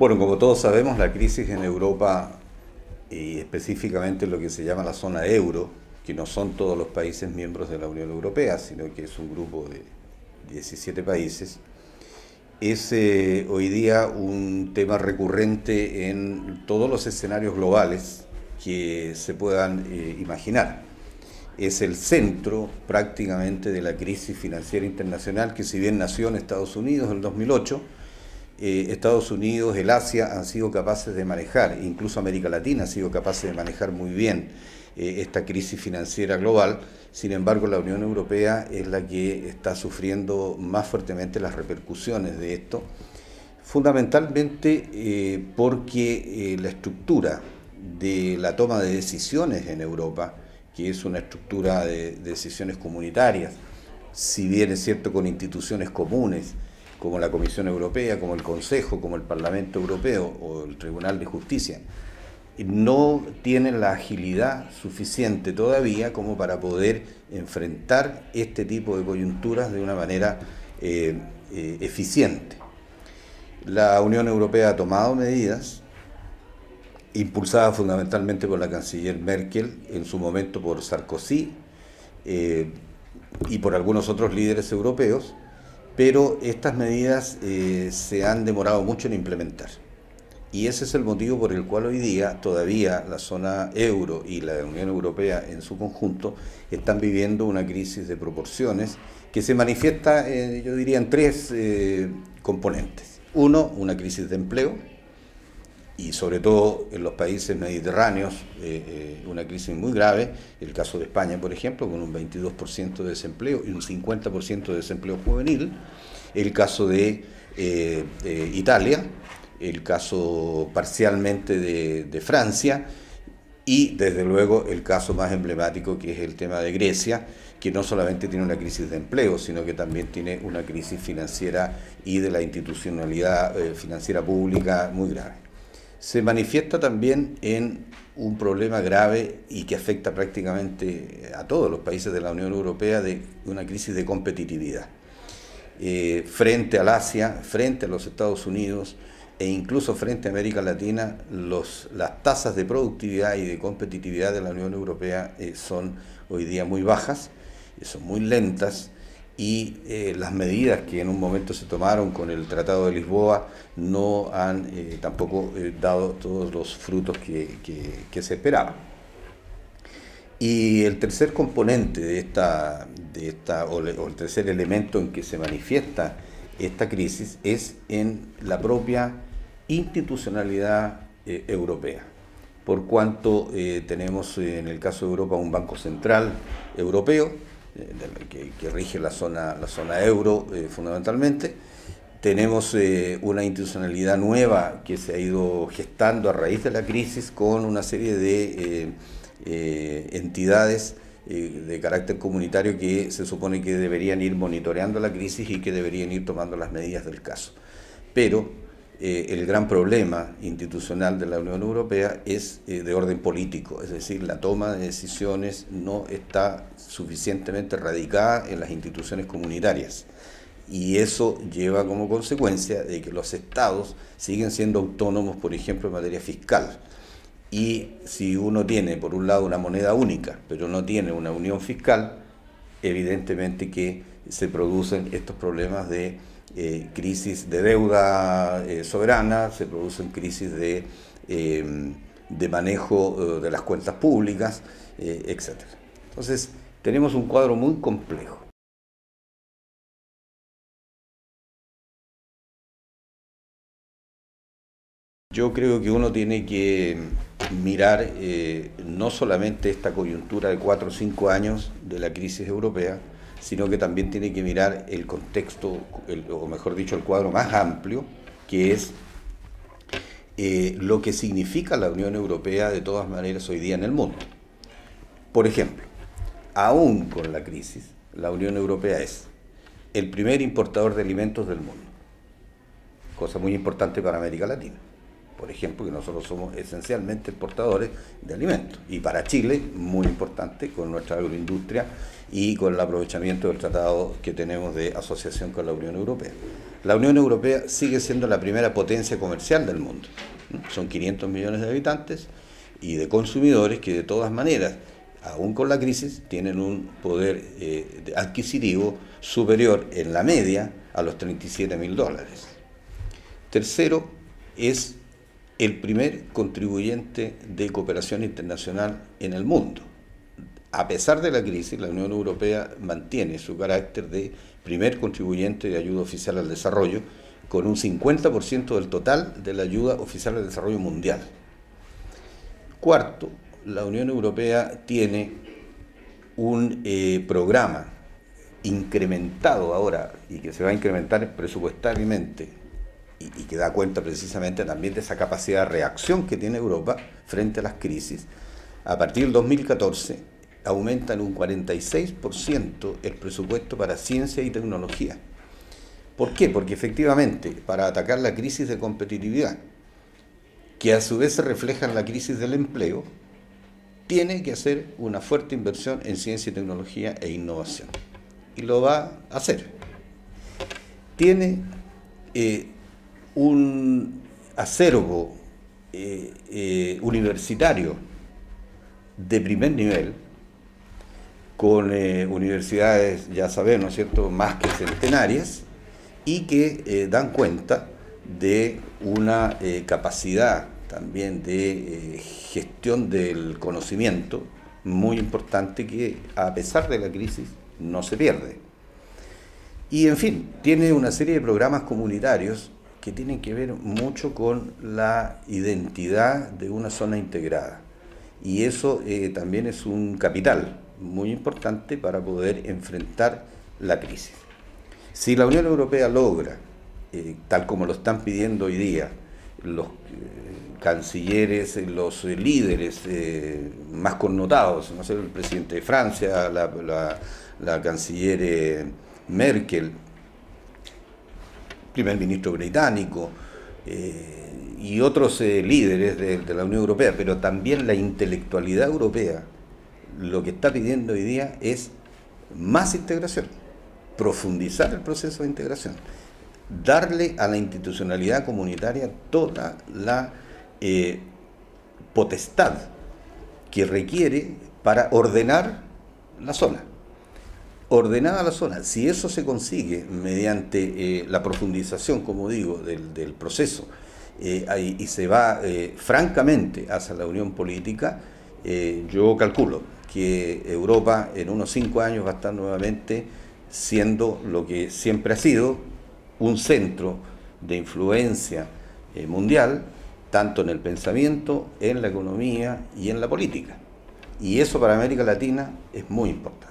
Bueno, como todos sabemos, la crisis en Europa y específicamente lo que se llama la zona euro, que no son todos los países miembros de la Unión Europea, sino que es un grupo de 17 países, es eh, hoy día un tema recurrente en todos los escenarios globales que se puedan eh, imaginar. Es el centro prácticamente de la crisis financiera internacional que si bien nació en Estados Unidos en el 2008, eh, Estados Unidos, el Asia han sido capaces de manejar, incluso América Latina ha sido capaz de manejar muy bien eh, esta crisis financiera global. Sin embargo, la Unión Europea es la que está sufriendo más fuertemente las repercusiones de esto, fundamentalmente eh, porque la estructura de la toma de decisiones en Europa, que es una estructura de decisiones comunitarias, si bien es cierto con instituciones comunes, como la Comisión Europea, como el Consejo, como el Parlamento Europeo o el Tribunal de Justicia, no tienen la agilidad suficiente todavía como para poder enfrentar este tipo de coyunturas de una manera eh, eh, eficiente. La Unión Europea ha tomado medidas impulsadas fundamentalmente por la canciller Merkel, en su momento por Sarkozy eh, y por algunos otros líderes europeos, pero estas medidas eh, se han demorado mucho en implementar. Y ese es el motivo por el cual hoy día todavía la zona euro y la Unión Europea en su conjunto están viviendo una crisis de proporciones que se manifiesta, eh, yo diría, en tres eh, componentes. Uno, una crisis de empleo, y sobre todo en los países mediterráneos, eh, eh, una crisis muy grave, el caso de España, por ejemplo, con un 22% de desempleo y un 50% de desempleo juvenil, el caso de eh, Italia, el caso parcialmente de Francia, y desde luego el caso más emblemático que es el tema de Grecia, que no solamente tiene una crisis de empleo, sino que también tiene una crisis financiera y de la institucionalidad financiera pública muy grave se manifiesta también en un problema grave y que afecta prácticamente a todos los países de la Unión Europea de una crisis de competitividad. Eh, frente al Asia, frente a los Estados Unidos e incluso frente a América Latina, los, las tasas de productividad y de competitividad de la Unión Europea eh, son hoy día muy bajas, eh, son muy lentas y eh, las medidas que en un momento se tomaron con el Tratado de Lisboa no han eh, tampoco eh, dado todos los frutos que, se esperaban. Y el tercer componente de esta, de esta o, el tercer elemento en que se manifiesta esta crisis es en la propia institucionalidad europea por cuanto tenemos en el caso de Europa un Banco Central Europeo que, rige la zona, la zona euro eh, fundamentalmente. Tenemos eh, una institucionalidad nueva que se ha ido gestando a raíz de la crisis con una serie de eh, entidades de carácter comunitario que se supone que deberían ir monitoreando la crisis y que deberían ir tomando las medidas del caso. Pero eh, el gran problema institucional de la Unión Europea es eh, de orden político, es decir, la toma de decisiones no está suficientemente radicada en las instituciones comunitarias. Y eso lleva como consecuencia de que los estados siguen siendo autónomos, por ejemplo, en materia fiscal. Y si uno tiene, por un lado, una moneda única, pero no tiene una unión fiscal, evidentemente que se producen estos problemas de eh, crisis de deuda eh, soberana, se producen crisis de, eh, de manejo de las cuentas públicas, etc. Entonces, tenemos un cuadro muy complejo. Yo creo que uno tiene que mirar no solamente esta coyuntura de cuatro o cinco años de la crisis europea, sino que también tiene que mirar el contexto, o mejor dicho, el cuadro más amplio, que es eh, lo que significa la Unión Europea de todas maneras hoy día en el mundo. Por ejemplo, aún con la crisis, la Unión Europea es el primer importador de alimentos del mundo, cosa muy importante para América Latina por ejemplo, que nosotros somos esencialmente exportadores de alimentos. Y para Chile, muy importante, con nuestra agroindustria y con el aprovechamiento del tratado que tenemos de asociación con la Unión Europea. La Unión Europea sigue siendo la primera potencia comercial del mundo. Son 500 millones de habitantes y de consumidores que de todas maneras, aún con la crisis, tienen un poder eh, adquisitivo superior en la media a los 37 mil dólares. Tercero, es el primer contribuyente de cooperación internacional en el mundo. A pesar de la crisis, la Unión Europea mantiene su carácter de primer contribuyente de ayuda oficial al desarrollo, con un 50% del total de la ayuda oficial al desarrollo mundial. Cuarto, la Unión Europea tiene un eh, programa incrementado ahora y que se va a incrementar presupuestariamente y, que da cuenta precisamente también de esa capacidad de reacción que tiene Europa frente a las crisis, a partir del 2014 aumenta en un 46% el presupuesto para ciencia y tecnología. ¿Por qué? Porque efectivamente, para atacar la crisis de competitividad, que a su vez se refleja en la crisis del empleo, tiene que hacer una fuerte inversión en ciencia y tecnología e innovación. Y lo va a hacer. Tiene eh, un acervo eh, eh, universitario de primer nivel, con eh, universidades, ya sabemos, ¿no es cierto?, más que centenarias, y que dan cuenta de una capacidad también de gestión del conocimiento muy importante que, a pesar de la crisis, no se pierde. Y, en fin, tiene una serie de programas comunitarios que tiene que ver mucho con la identidad de una zona integrada. Y eso eh, también es un capital muy importante para poder enfrentar la crisis. Si la Unión Europea logra, eh, tal como lo están pidiendo hoy día, los eh, cancilleres, los líderes más connotados, no sé, el presidente de Francia, la canciller Merkel, primer ministro británico eh, y otros eh, líderes de, la Unión Europea, pero también la intelectualidad europea, lo que está pidiendo hoy día es más integración, profundizar el proceso de integración, darle a la institucionalidad comunitaria toda la eh, potestad que requiere para ordenar la zona ordenada la zona. Si eso se consigue mediante eh, la profundización, como digo, del, proceso eh, y se va eh, francamente hacia la unión política, yo calculo que Europa en unos cinco años va a estar nuevamente siendo lo que siempre ha sido, un centro de influencia mundial, tanto en el pensamiento, en la economía y en la política. Y eso para América Latina es muy importante.